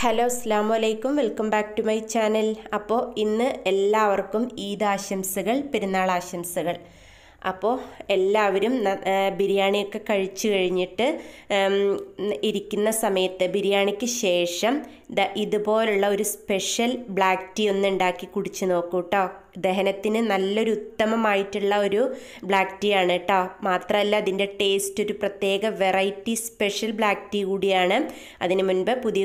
hello അസ്സാം വലൈക്കും welcome back to my channel അപ്പോൾ ഇന്ന് എല്ലാവർക്കും ഈദ് ആശംസകൾ പെരുന്നാൾ ആശംസകൾ അപ്പോൾ എല്ലാവരും ബിരിയാണിയൊക്കെ കഴിച്ചു കഴിഞ്ഞിട്ട് ഇരിക്കുന്ന സമയത്ത് ബിരിയാണിക്ക് ശേഷം ഇതുപോലുള്ള ഒരു സ്പെഷ്യൽ ബ്ലാക്ക് ടീ ഒന്ന് ഉണ്ടാക്കി കുടിച്ച് നോക്കൂ കേട്ടോ ദഹനത്തിന് നല്ലൊരു ഉത്തമമായിട്ടുള്ള ഒരു ബ്ലാക്ക് ടീ ആണ് കേട്ടോ മാത്രമല്ല അതിൻ്റെ ടേസ്റ്റ് ഒരു പ്രത്യേക വെറൈറ്റി സ്പെഷ്യൽ ബ്ലാക്ക് ടീ കൂടിയാണ് അതിനു മുൻപ് പുതിയ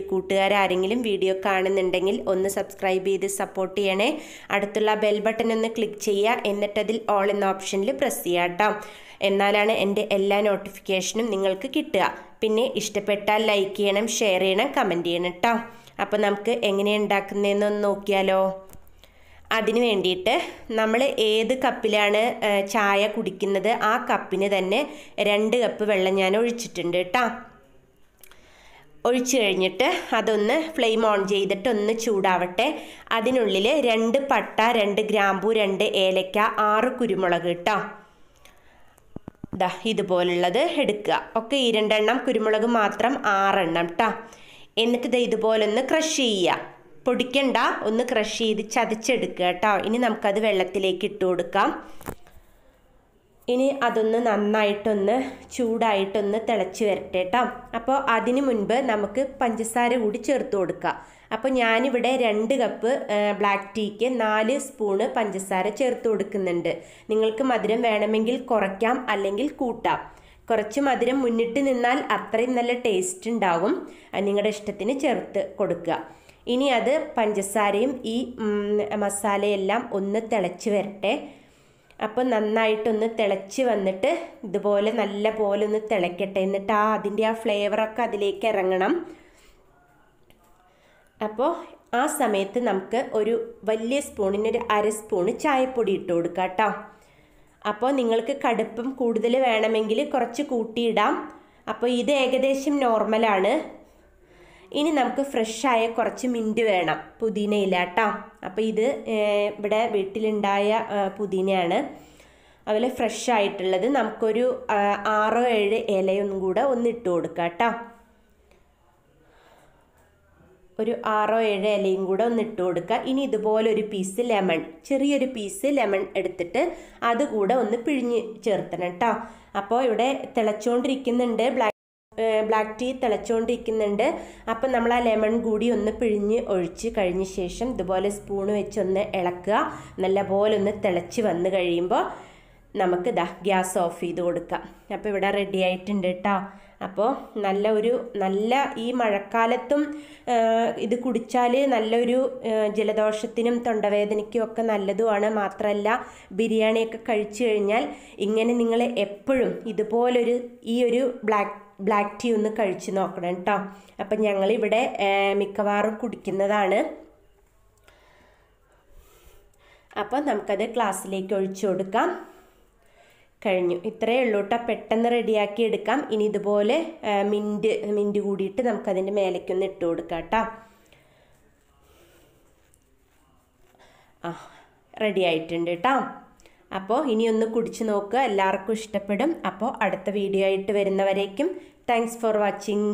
ആരെങ്കിലും വീഡിയോ കാണുന്നുണ്ടെങ്കിൽ ഒന്ന് സബ്സ്ക്രൈബ് ചെയ്ത് സപ്പോർട്ട് ചെയ്യണേ അടുത്തുള്ള ബെൽ ബട്ടൺ ഒന്ന് ക്ലിക്ക് ചെയ്യുക എന്നിട്ടതിൽ ഓൾ എന്ന ഓപ്ഷനിൽ പ്രസ് ചെയ്യുക കേട്ടോ എന്നാലാണ് എൻ്റെ എല്ലാ നോട്ടിഫിക്കേഷനും നിങ്ങൾക്ക് കിട്ടുക പിന്നെ ഇഷ്ടപ്പെട്ടാൽ ലൈക്ക് ചെയ്യണം ഷെയർ ചെയ്യണം കമൻറ്റ് ചെയ്യണം കേട്ടോ അപ്പോൾ നമുക്ക് എങ്ങനെ ഉണ്ടാക്കുന്നതെന്നൊന്ന് നോക്കിയാലോ അതിന് വേണ്ടിയിട്ട് നമ്മൾ ഏത് കപ്പിലാണ് ചായ കുടിക്കുന്നത് ആ കപ്പിന് തന്നെ രണ്ട് കപ്പ് വെള്ളം ഞാൻ ഒഴിച്ചിട്ടുണ്ട് കേട്ടോ ഒഴിച്ചു കഴിഞ്ഞിട്ട് അതൊന്ന് ഫ്ലെയിം ഓൺ ചെയ്തിട്ട് ഒന്ന് ചൂടാവട്ടെ അതിനുള്ളിൽ രണ്ട് പട്ട രണ്ട് ഗ്രാമ്പു രണ്ട് ഏലക്ക ആറ് കുരുമുളക് കേട്ടോ ദാ ഇതുപോലുള്ളത് എടുക്കുക ഒക്കെ ഈ രണ്ടെണ്ണം കുരുമുളക് മാത്രം ആറെണ്ണം കേട്ടോ എന്നിട്ട് ഇത് ഇതുപോലൊന്ന് ക്രഷ് ചെയ്യുക പൊടിക്കണ്ട ഒന്ന് ക്രഷ് ചെയ്ത് ചതച്ചെടുക്കുക കേട്ടോ ഇനി നമുക്കത് വെള്ളത്തിലേക്ക് ഇട്ട് കൊടുക്കാം ഇനി അതൊന്ന് നന്നായിട്ടൊന്ന് ചൂടായിട്ടൊന്ന് തിളച്ച് വരട്ടെ കേട്ടോ അപ്പോൾ അതിന് മുൻപ് നമുക്ക് പഞ്ചസാര കൂടി ചേർത്ത് കൊടുക്കാം അപ്പോൾ ഞാനിവിടെ രണ്ട് കപ്പ് ബ്ലാക്ക് ടീക്ക് നാല് സ്പൂണ് പഞ്ചസാര ചേർത്ത് കൊടുക്കുന്നുണ്ട് നിങ്ങൾക്ക് മധുരം വേണമെങ്കിൽ കുറയ്ക്കാം അല്ലെങ്കിൽ കൂട്ടാം കുറച്ച് മധുരം മുന്നിട്ട് നിന്നാൽ അത്രയും നല്ല ടേസ്റ്റ് ഉണ്ടാവും നിങ്ങളുടെ ഇഷ്ടത്തിന് ചേർത്ത് കൊടുക്കുക ഇനി അത് പഞ്ചസാരയും ഈ മസാലയെല്ലാം ഒന്ന് തിളച്ച് വരട്ടെ അപ്പോൾ നന്നായിട്ടൊന്ന് തിളച്ച് വന്നിട്ട് ഇതുപോലെ നല്ല പോലെ ഒന്ന് തിളയ്ക്കട്ടെ എന്നിട്ട് ആ അതിൻ്റെ ആ ഫ്ലേവറൊക്കെ അതിലേക്ക് ഇറങ്ങണം അപ്പോൾ ആ സമയത്ത് നമുക്ക് ഒരു വലിയ സ്പൂണിന് ഒരു അര സ്പൂണ് ചായപ്പൊടി ഇട്ട് കൊടുക്കുക കേട്ടോ അപ്പോൾ നിങ്ങൾക്ക് കടുപ്പം കൂടുതൽ വേണമെങ്കിൽ കുറച്ച് കൂട്ടിയിടാം അപ്പോൾ ഇത് ഏകദേശം നോർമലാണ് ഇനി നമുക്ക് ഫ്രഷായ കുറച്ച് മിൻറ്റ് വേണം പുതിനയില കേട്ടോ അപ്പോൾ ഇത് ഇവിടെ വീട്ടിലുണ്ടായ പുതിനയാണ് അതുപോലെ ഫ്രഷ് ആയിട്ടുള്ളത് നമുക്കൊരു ആറോ ഏഴ് ഇലയൊന്നും കൂടെ ഒന്ന് ഇട്ട് കൊടുക്കുക കേട്ടോ ഒരു ആറോ ഏഴ് ഇലയും കൂടെ ഒന്ന് ഇട്ട് കൊടുക്കുക ഇനി ഇതുപോലെ ഒരു പീസ് ലെമൺ ചെറിയൊരു പീസ് ലെമൺ എടുത്തിട്ട് അതുകൂടെ ഒന്ന് പിഴിഞ്ഞ് ചേർത്തണം കേട്ടോ അപ്പോൾ ഇവിടെ തിളച്ചുകൊണ്ടിരിക്കുന്നുണ്ട് ബ്ലാക്ക് ബ്ലാക്ക് ടീ തിളച്ചുകൊണ്ടിരിക്കുന്നുണ്ട് അപ്പം നമ്മൾ ആ ലെമൺ കൂടി ഒന്ന് പിഴിഞ്ഞ് ഒഴിച്ച് കഴിഞ്ഞ ശേഷം ഇതുപോലെ സ്പൂൺ വെച്ചൊന്ന് ഇളക്കുക നല്ലപോലെ ഒന്ന് തിളച്ച് വന്ന് കഴിയുമ്പോൾ നമുക്ക് ദാ ഗ്യാസ് ഓഫ് ചെയ്ത് കൊടുക്കാം അപ്പോൾ ഇവിടെ റെഡി ആയിട്ടുണ്ട് കേട്ടോ അപ്പോൾ നല്ല ഒരു നല്ല ഈ മഴക്കാലത്തും ഇത് കുടിച്ചാൽ നല്ലൊരു ജലദോഷത്തിനും തൊണ്ടവേദനയ്ക്കും ഒക്കെ നല്ലതുമാണ് മാത്രമല്ല ബിരിയാണിയൊക്കെ കഴിച്ചു കഴിഞ്ഞാൽ ഇങ്ങനെ നിങ്ങൾ എപ്പോഴും ഇതുപോലൊരു ഈ ഒരു ബ്ലാക്ക് ബ്ലാക്ക് ടീ ഒന്ന് കഴിച്ചു നോക്കണം കേട്ടോ അപ്പം ഞങ്ങളിവിടെ മിക്കവാറും കുടിക്കുന്നതാണ് അപ്പോൾ നമുക്കത് ക്ലാസ്സിലേക്ക് ഒഴിച്ചു കൊടുക്കാം കഴിഞ്ഞു ഇത്രയേ ഉള്ളൂ കേട്ടോ പെട്ടെന്ന് റെഡിയാക്കി എടുക്കാം ഇനി ഇതുപോലെ മിൻറ്റ് മിൻറ്റ് കൂടിയിട്ട് നമുക്കതിൻ്റെ മേലേക്കൊന്ന് ഇട്ട് കൊടുക്കാം കേട്ടോ ആ റെഡി ആയിട്ടുണ്ട് കേട്ടോ അപ്പോൾ ഇനി ഒന്ന് കുടിച്ച് നോക്കുക എല്ലാവർക്കും ഇഷ്ടപ്പെടും അപ്പോൾ അടുത്ത വീഡിയോ ആയിട്ട് വരുന്നവരേക്കും താങ്ക്സ് ഫോർ വാച്ചിങ്